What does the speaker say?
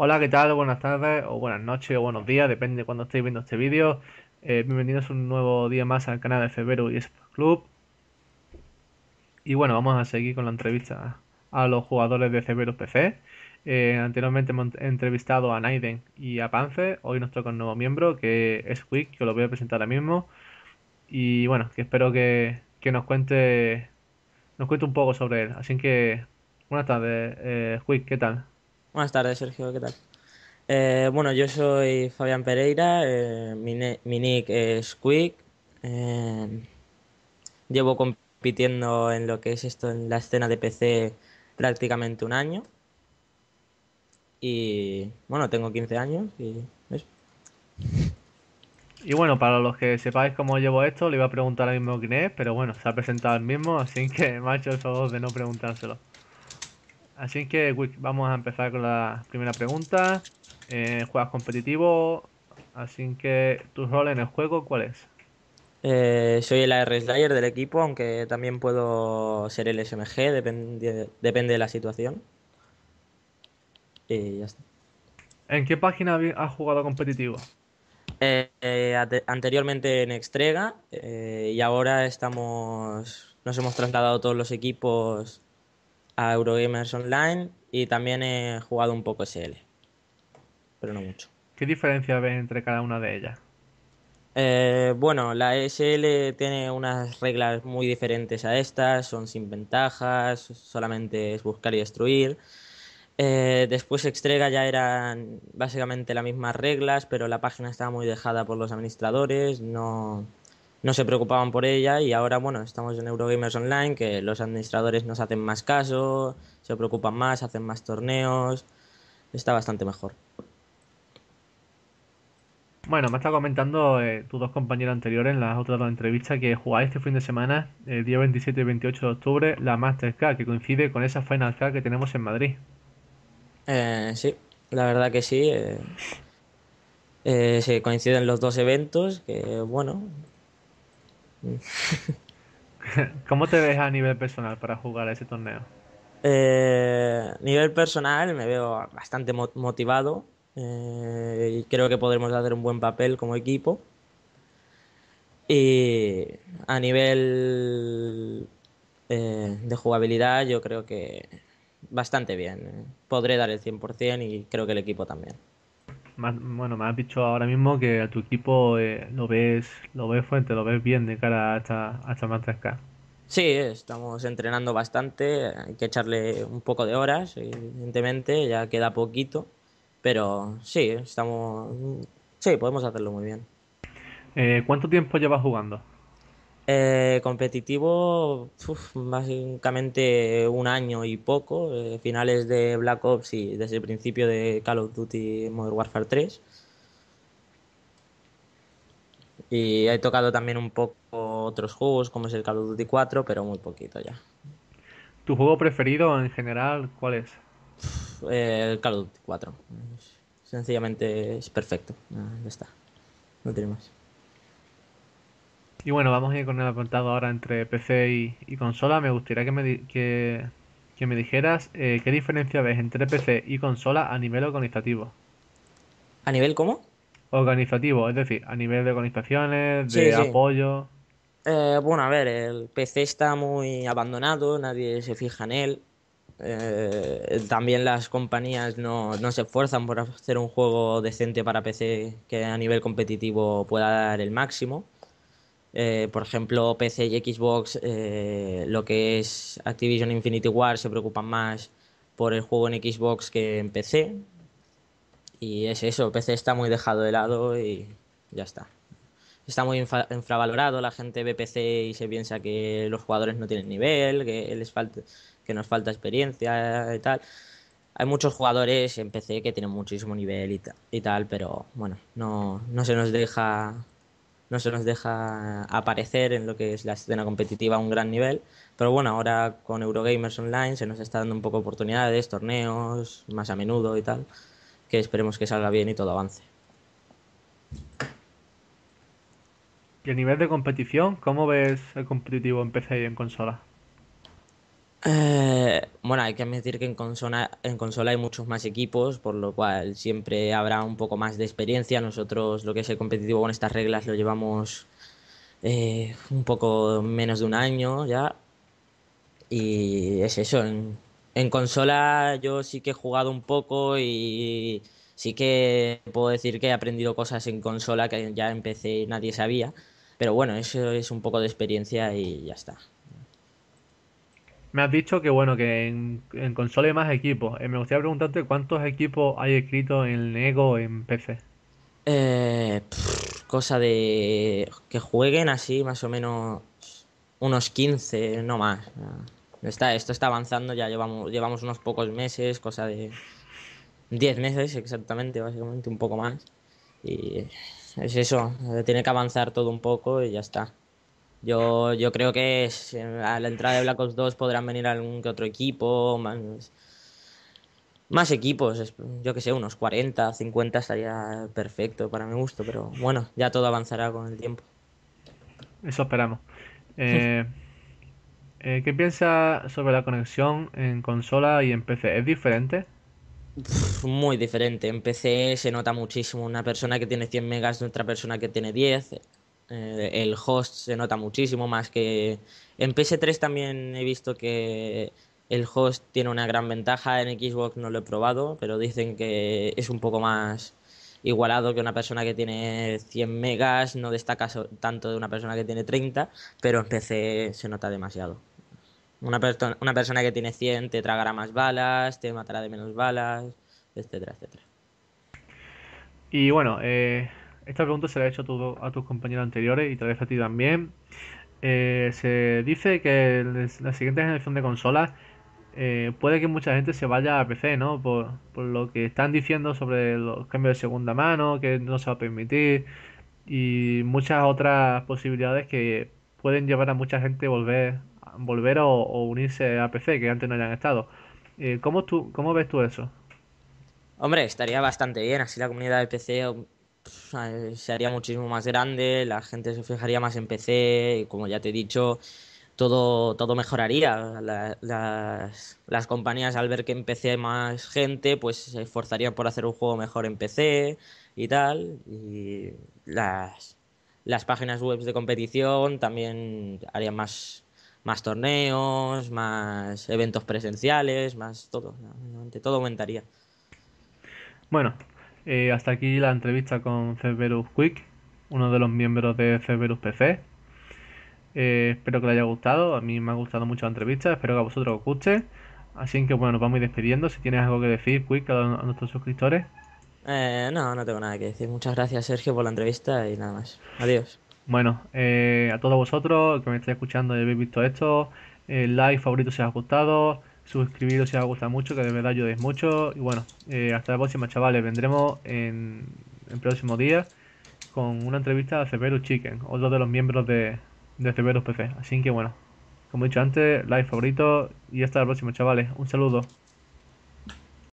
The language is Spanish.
Hola, ¿qué tal? Buenas tardes, o buenas noches, o buenos días, depende de cuando estéis viendo este vídeo. Eh, bienvenidos un nuevo día más al canal de Febrero y Sport Club. Y bueno, vamos a seguir con la entrevista a los jugadores de Febrero PC. Eh, anteriormente hemos entrevistado a Naiden y a Pance. Hoy nos toca un nuevo miembro que es Quick, que lo voy a presentar ahora mismo. Y bueno, que espero que, que nos cuente nos cuente un poco sobre él. Así que, buenas tardes, eh, Quick, ¿qué tal? Buenas tardes, Sergio, ¿qué tal? Eh, bueno, yo soy Fabián Pereira, eh, mi, nick es Quick. Eh, llevo compitiendo en lo que es esto, en la escena de PC, prácticamente un año. Y bueno, tengo 15 años y Y bueno, para los que sepáis cómo llevo esto, le iba a preguntar al mismo quién pero bueno, se ha presentado el mismo, así que macho ha hecho el favor de no preguntárselo. Así que vamos a empezar con la primera pregunta. Eh, ¿Juegas competitivo? Así que tu rol en el juego, ¿cuál es? Eh, soy el AR Slayer del equipo, aunque también puedo ser el SMG, depende, de la situación. Y ya está. ¿En qué página has jugado competitivo? Eh, anteriormente en Extrega y ahora estamos nos hemos trasladado todos los equipos a Eurogamers Online y también he jugado un poco SL, pero no mucho. ¿Qué diferencia ves entre cada una de ellas? Eh, bueno, la SL tiene unas reglas muy diferentes a estas, son sin ventajas, solamente es buscar y destruir. Eh, después Extrega ya eran básicamente las mismas reglas, pero la página estaba muy dejada por los administradores, no, no se preocupaban por ella y ahora, bueno, estamos en Eurogamers Online, que los administradores nos hacen más caso, se preocupan más, hacen más torneos, está bastante mejor. Bueno, me está comentando eh, tus dos compañeros anteriores en las otras dos entrevistas que jugáis este fin de semana, el día 27 y 28 de octubre, la Mastercard, que coincide con esa Final Card que tenemos en Madrid. Eh, sí, la verdad que sí. Eh, se coinciden los dos eventos, que bueno, ¿Cómo te ves a nivel personal para jugar a ese torneo? Eh, nivel personal me veo bastante motivado eh, y creo que podremos hacer un buen papel como equipo. Y a nivel eh, de jugabilidad yo creo que bastante bien. Eh. Podré dar el 100% y creo que el equipo también bueno, me has dicho ahora mismo que a tu equipo eh, lo ves lo ves fuerte, lo ves bien de cara a esta, más Sí, estamos entrenando bastante, hay que echarle un poco de horas, evidentemente, ya queda poquito, pero sí, estamos sí, podemos hacerlo muy bien. Eh, ¿Cuánto tiempo llevas jugando? Eh, competitivo, básicamente un año y poco, eh, finales de Black Ops y desde el principio de Call of Duty Modern Warfare 3. Y he tocado también un poco otros juegos, como es el Call of Duty 4, pero muy poquito ya. ¿Tu juego preferido en general cuál es? el Call of Duty 4. Sencillamente es perfecto. Ah, está. No tiene más. Y bueno, vamos a ir con el apuntado ahora entre PC y, consola. Me gustaría que me, me dijeras eh, qué diferencia ves entre PC y consola a nivel organizativo. ¿A nivel cómo? Organizativo, es decir, a nivel de organizaciones, de apoyo. Eh, bueno, a ver, el PC está muy abandonado, nadie se fija en él. Eh, también las compañías no, no, se esfuerzan por hacer un juego decente para PC que a nivel competitivo pueda dar el máximo. Eh, por ejemplo, PC y Xbox, eh, lo que es Activision Infinity War, se preocupan más por el juego en Xbox que en PC. Y es eso, PC está muy dejado de lado y ya está. Está muy infravalorado, la gente ve PC y se piensa que los jugadores no tienen nivel, que, les falta, que nos falta experiencia y tal hay muchos jugadores en PC que tienen muchísimo nivel y, tal, pero bueno, no, no se nos deja no se nos deja aparecer en lo que es la escena competitiva a un gran nivel. Pero bueno, ahora con Eurogamers Online se nos está dando un poco oportunidades, torneos, más a menudo y tal, que esperemos que salga bien y todo avance. ¿Y a nivel de competición, cómo ves el competitivo en PC y en consola? Eh, bueno, hay que admitir que en consola, en consola hay muchos más equipos, por lo cual siempre habrá un poco más de experiencia. Nosotros lo que es el competitivo con estas reglas lo llevamos eh, un poco menos de un año ya. Y es eso, en consola yo sí que he jugado un poco y sí que puedo decir que he aprendido cosas en consola que ya empecé y nadie sabía. Pero bueno, eso es un poco de experiencia y ya está. Me has dicho que bueno, que en, en consola hay más equipos. Eh, me gustaría preguntarte cuántos equipos hay escritos en Ego en PC. Eh, cosa de que jueguen así más o menos unos 15, no más. Está, esto está avanzando, ya llevamos, llevamos unos pocos meses, cosa de 10 meses exactamente, básicamente un poco más. Y es eso, tiene que avanzar todo un poco y ya está. Yo, creo que eh, a la entrada de Black Ops 2 podrán venir algún que otro equipo, más, equipos, yo que sé, unos 40, 50 estaría perfecto para mi gusto, pero bueno, ya todo avanzará con el tiempo. Eso esperamos. Eh, eh, ¿Qué piensa sobre la conexión en consola y en PC? ¿Es diferente? muy diferente. En PC se nota muchísimo. Una persona que tiene 100 megas de otra persona que tiene 10. Eh, el host se nota muchísimo más que... En PS3 también he visto que el host tiene una gran ventaja, en Xbox no lo he probado, pero dicen que es un poco más igualado que una persona que tiene 100 megas, no destaca tanto de una persona que tiene 30, pero en PC se nota demasiado. Una, persona una persona que tiene 100 te tragará más balas, te matará de menos balas, etcétera, etcétera. Y bueno, eh, esta pregunta se la he hecho a, tus compañeros anteriores y tal vez a ti también. Eh, se dice que la siguiente generación de consolas eh, puede que mucha gente se vaya a PC, ¿no? Por, lo que están diciendo sobre los cambios de segunda mano, que no se va a permitir y muchas otras posibilidades que pueden llevar a mucha gente a volver, o, unirse a PC que antes no hayan estado. Eh, ¿cómo, tú, ¿Cómo ves tú eso? Hombre, estaría bastante bien, así la comunidad de PC eh, se haría muchísimo más grande, la gente se fijaría más en PC, y como ya te he dicho, todo, todo mejoraría. las, compañías al ver que en PC hay más gente, pues se esforzarían por hacer un juego mejor en PC y tal. Y las, las páginas web de competición también harían más, más torneos, más eventos presenciales, más todo. Todo aumentaría. Bueno, eh, hasta aquí la entrevista con Cerberus Quick, uno de los miembros de Cerberus PC. Eh, espero que le haya gustado, a mí me ha gustado mucho la entrevista, espero que a vosotros os guste. Así que bueno, nos vamos y despidiendo. Si tienes algo que decir, Quick, a, nuestros suscriptores. Eh, no, no tengo nada que decir. Muchas gracias, Sergio, por la entrevista y nada más. Adiós. Bueno, a todos vosotros que me estáis escuchando y habéis visto esto, el like favorito si os ha gustado, suscribiros si os ha gustado mucho, que de verdad ayudéis mucho. Y bueno, eh, hasta la próxima, chavales. Vendremos en el próximo día con una entrevista a Severus Chicken, otro de los miembros de, de PC. Así que bueno, como he dicho antes, like favorito y hasta la próxima, chavales. Un saludo.